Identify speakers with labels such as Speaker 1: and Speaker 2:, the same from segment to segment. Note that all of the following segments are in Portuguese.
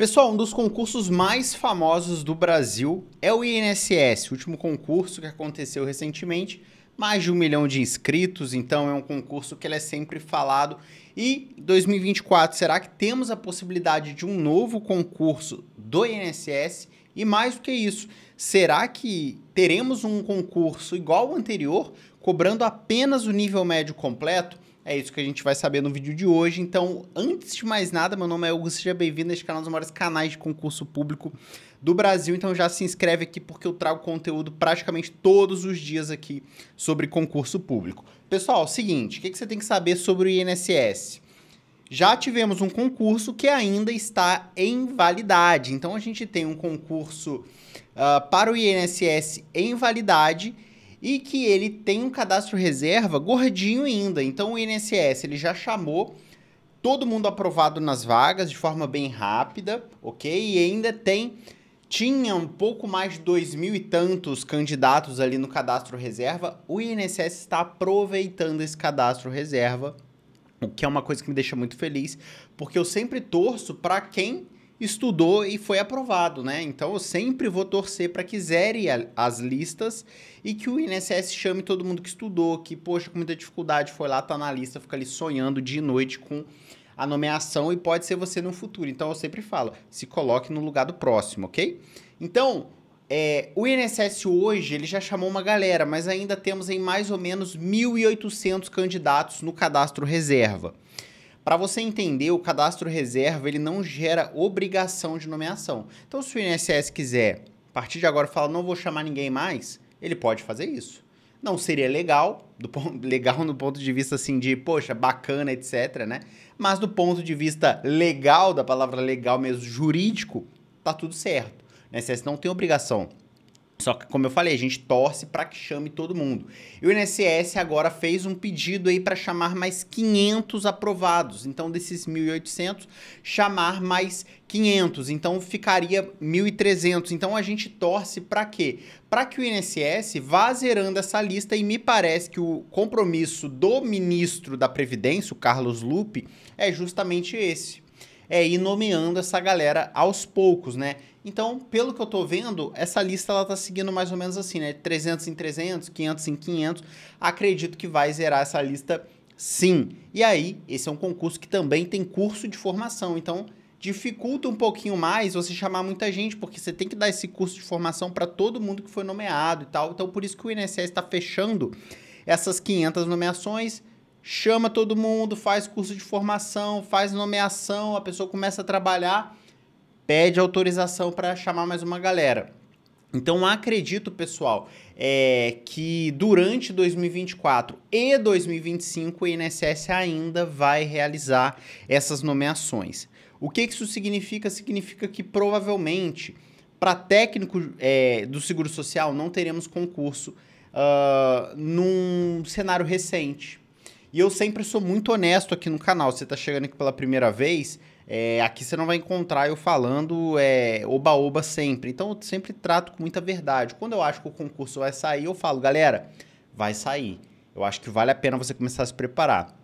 Speaker 1: Pessoal, um dos concursos mais famosos do Brasil é o INSS, o último concurso que aconteceu recentemente, mais de um milhão de inscritos, então é um concurso que ele é sempre falado. E 2024, será que temos a possibilidade de um novo concurso do INSS? E mais do que isso, será que teremos um concurso igual ao anterior, cobrando apenas o nível médio completo? É isso que a gente vai saber no vídeo de hoje. Então, antes de mais nada, meu nome é Hugo, seja bem-vindo a este canal dos maiores canais de concurso público do Brasil. Então já se inscreve aqui porque eu trago conteúdo praticamente todos os dias aqui sobre concurso público. Pessoal, seguinte, o que, que você tem que saber sobre o INSS? Já tivemos um concurso que ainda está em validade. Então a gente tem um concurso uh, para o INSS em validade e que ele tem um cadastro reserva gordinho ainda. Então o INSS ele já chamou todo mundo aprovado nas vagas de forma bem rápida, ok? E ainda tem tinha um pouco mais de dois mil e tantos candidatos ali no cadastro reserva. O INSS está aproveitando esse cadastro reserva, o que é uma coisa que me deixa muito feliz, porque eu sempre torço para quem estudou e foi aprovado, né? Então eu sempre vou torcer para que zere as listas e que o INSS chame todo mundo que estudou, que, poxa, com muita dificuldade foi lá, tá na lista, fica ali sonhando de noite com a nomeação e pode ser você no futuro. Então eu sempre falo, se coloque no lugar do próximo, ok? Então, é, o INSS hoje ele já chamou uma galera, mas ainda temos em mais ou menos 1.800 candidatos no cadastro reserva. Para você entender, o cadastro reserva ele não gera obrigação de nomeação. Então, se o INSS quiser, a partir de agora, falar não vou chamar ninguém mais, ele pode fazer isso. Não seria legal, do ponto, legal no ponto de vista assim de, poxa, bacana, etc, né? Mas do ponto de vista legal, da palavra legal mesmo, jurídico, tá tudo certo. O INSS não tem obrigação só que, como eu falei, a gente torce para que chame todo mundo. E o INSS agora fez um pedido aí para chamar mais 500 aprovados. Então, desses 1.800, chamar mais 500. Então, ficaria 1.300. Então, a gente torce para quê? Para que o INSS vá zerando essa lista e me parece que o compromisso do ministro da Previdência, o Carlos Lupe, é justamente esse. É ir nomeando essa galera aos poucos, né? Então, pelo que eu estou vendo, essa lista ela tá seguindo mais ou menos assim, né? 300 em 300, 500 em 500. Acredito que vai zerar essa lista sim. E aí, esse é um concurso que também tem curso de formação, então dificulta um pouquinho mais você chamar muita gente, porque você tem que dar esse curso de formação para todo mundo que foi nomeado e tal. Então, por isso que o INSS está fechando essas 500 nomeações, chama todo mundo, faz curso de formação, faz nomeação, a pessoa começa a trabalhar pede autorização para chamar mais uma galera. Então acredito, pessoal, é, que durante 2024 e 2025 o INSS ainda vai realizar essas nomeações. O que isso significa? Significa que provavelmente para técnico é, do Seguro Social não teremos concurso uh, num cenário recente. E eu sempre sou muito honesto aqui no canal. Você está chegando aqui pela primeira vez, é, aqui você não vai encontrar eu falando é, oba-oba é, sempre. Então eu sempre trato com muita verdade. Quando eu acho que o concurso vai sair, eu falo, galera, vai sair. Eu acho que vale a pena você começar a se preparar.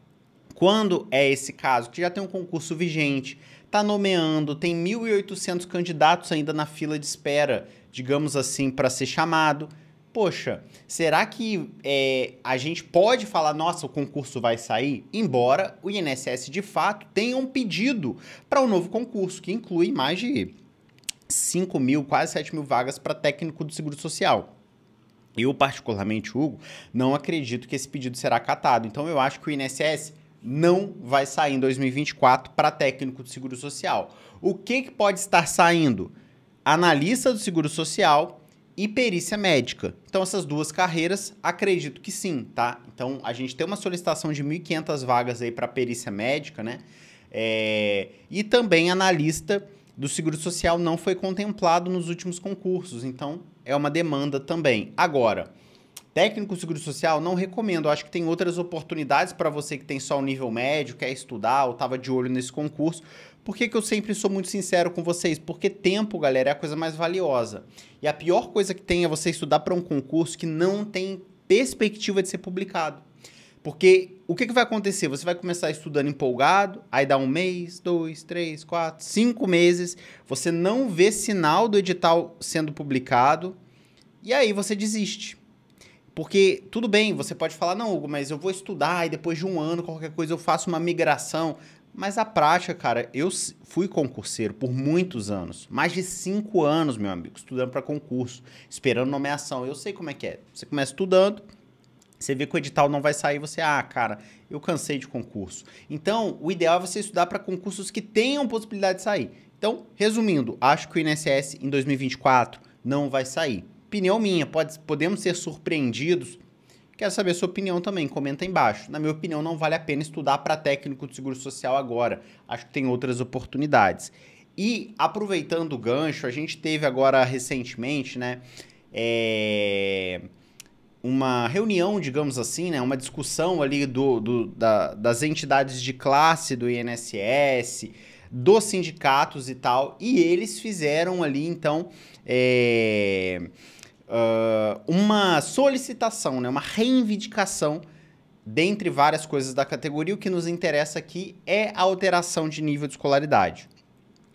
Speaker 1: Quando é esse caso que já tem um concurso vigente, está nomeando, tem 1.800 candidatos ainda na fila de espera, digamos assim, para ser chamado poxa, será que é, a gente pode falar, nossa, o concurso vai sair? Embora o INSS, de fato, tenha um pedido para o um novo concurso, que inclui mais de 5 mil, quase 7 mil vagas para técnico do Seguro Social. Eu, particularmente, Hugo, não acredito que esse pedido será acatado. Então, eu acho que o INSS não vai sair em 2024 para técnico do Seguro Social. O que, que pode estar saindo? Analista do Seguro Social, e perícia médica. Então, essas duas carreiras, acredito que sim, tá? Então, a gente tem uma solicitação de 1.500 vagas aí para perícia médica, né? É... E também analista do Seguro Social não foi contemplado nos últimos concursos, então é uma demanda também. Agora, Técnico seguro social não recomendo. Eu acho que tem outras oportunidades para você que tem só o um nível médio, quer estudar ou estava de olho nesse concurso. Por que, que eu sempre sou muito sincero com vocês? Porque tempo, galera, é a coisa mais valiosa. E a pior coisa que tem é você estudar para um concurso que não tem perspectiva de ser publicado. Porque o que, que vai acontecer? Você vai começar estudando empolgado, aí dá um mês, dois, três, quatro, cinco meses, você não vê sinal do edital sendo publicado, e aí você desiste. Porque, tudo bem, você pode falar, não, Hugo, mas eu vou estudar e depois de um ano, qualquer coisa, eu faço uma migração. Mas a prática, cara, eu fui concurseiro por muitos anos. Mais de cinco anos, meu amigo, estudando para concurso, esperando nomeação. Eu sei como é que é. Você começa estudando, você vê que o edital não vai sair, você, ah, cara, eu cansei de concurso. Então, o ideal é você estudar para concursos que tenham possibilidade de sair. Então, resumindo, acho que o INSS em 2024 não vai sair. Opinião minha, pode, podemos ser surpreendidos. Quero saber a sua opinião também, comenta aí embaixo. Na minha opinião, não vale a pena estudar para técnico de seguro social agora. Acho que tem outras oportunidades. E aproveitando o gancho, a gente teve agora recentemente, né? É uma reunião, digamos assim, né, uma discussão ali do, do da, das entidades de classe do INSS, dos sindicatos e tal, e eles fizeram ali, então, é, uh, uma solicitação, né? uma reivindicação dentre várias coisas da categoria. O que nos interessa aqui é a alteração de nível de escolaridade.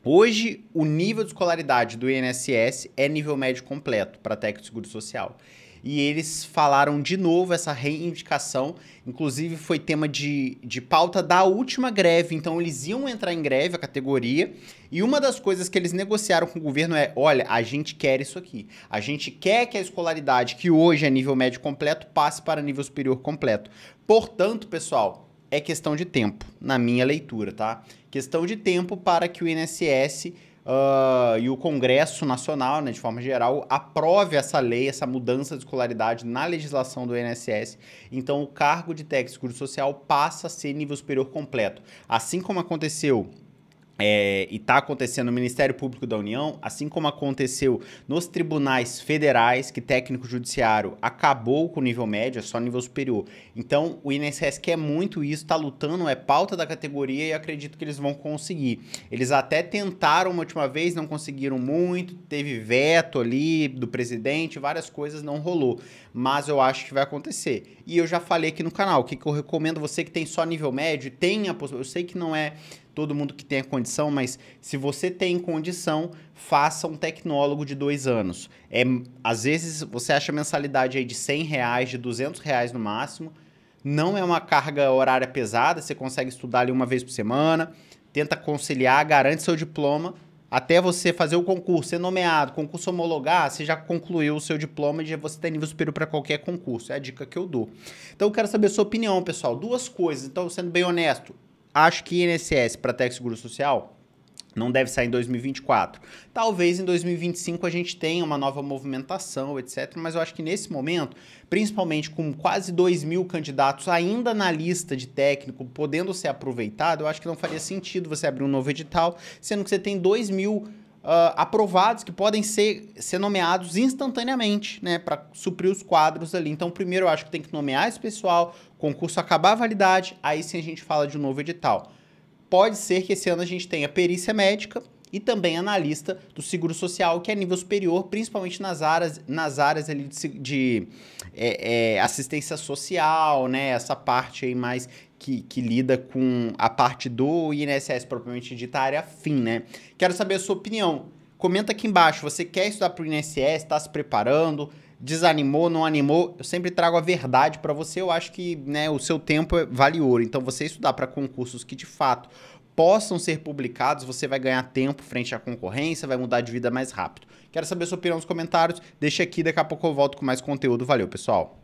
Speaker 1: Hoje, o nível de escolaridade do INSS é nível médio completo para técnico de seguro social e eles falaram de novo essa reivindicação. Inclusive, foi tema de, de pauta da última greve. Então, eles iam entrar em greve, a categoria. E uma das coisas que eles negociaram com o governo é: olha, a gente quer isso aqui. A gente quer que a escolaridade, que hoje é nível médio completo, passe para nível superior completo. Portanto, pessoal, é questão de tempo, na minha leitura, tá? Questão de tempo para que o INSS uh, e o Congresso Nacional, né, de forma geral, aprove essa lei, essa mudança de escolaridade na legislação do INSS. Então, o cargo de técnico de seguro social passa a ser nível superior completo. Assim como aconteceu é, e está acontecendo no Ministério Público da União, assim como aconteceu nos tribunais federais, que técnico judiciário acabou com o nível médio, é só nível superior. Então, o INSS quer muito isso, está lutando, é pauta da categoria e acredito que eles vão conseguir. Eles até tentaram uma última vez, não conseguiram muito, teve veto ali do presidente, várias coisas, não rolou. Mas eu acho que vai acontecer. E eu já falei aqui no canal, o que, que eu recomendo, você que tem só nível médio, tenha, eu sei que não é todo mundo que tenha condição, mas se você tem condição, faça um tecnólogo de dois anos. É, às vezes você acha mensalidade aí de 100 reais, de 200 reais no máximo. Não é uma carga horária pesada, você consegue estudar ali uma vez por semana, tenta conciliar, garante seu diploma. Até você fazer o concurso, ser nomeado, concurso homologar, você já concluiu o seu diploma e você tem nível superior para qualquer concurso. É a dica que eu dou. Então eu quero saber a sua opinião, pessoal. Duas coisas, então sendo bem honesto. Acho que INSS para Tech Seguro Social não deve sair em 2024. Talvez em 2025 a gente tenha uma nova movimentação, etc. Mas eu acho que nesse momento, principalmente com quase 2 mil candidatos ainda na lista de técnico, podendo ser aproveitado, eu acho que não faria sentido você abrir um novo edital, sendo que você tem 2 mil Uh, aprovados que podem ser, ser nomeados instantaneamente, né, para suprir os quadros ali. Então, primeiro eu acho que tem que nomear esse pessoal, concurso acabar a validade, aí sim a gente fala de um novo edital. Pode ser que esse ano a gente tenha perícia médica e também analista do seguro social, que é nível superior, principalmente nas áreas, nas áreas ali de, de é, é, assistência social, né, essa parte aí mais que, que, lida com a parte do INSS propriamente dita, área fim, né? Quero saber a sua opinião. Comenta aqui embaixo, você quer estudar para o INSS, está se preparando, desanimou, não animou? Eu sempre trago a verdade para você, eu acho que né, o seu tempo é, vale ouro. Então, você estudar para concursos que de fato possam ser publicados, você vai ganhar tempo frente à concorrência, vai mudar de vida mais rápido. Quero saber a sua opinião nos comentários, deixa aqui, daqui a pouco eu volto com mais conteúdo. Valeu, pessoal!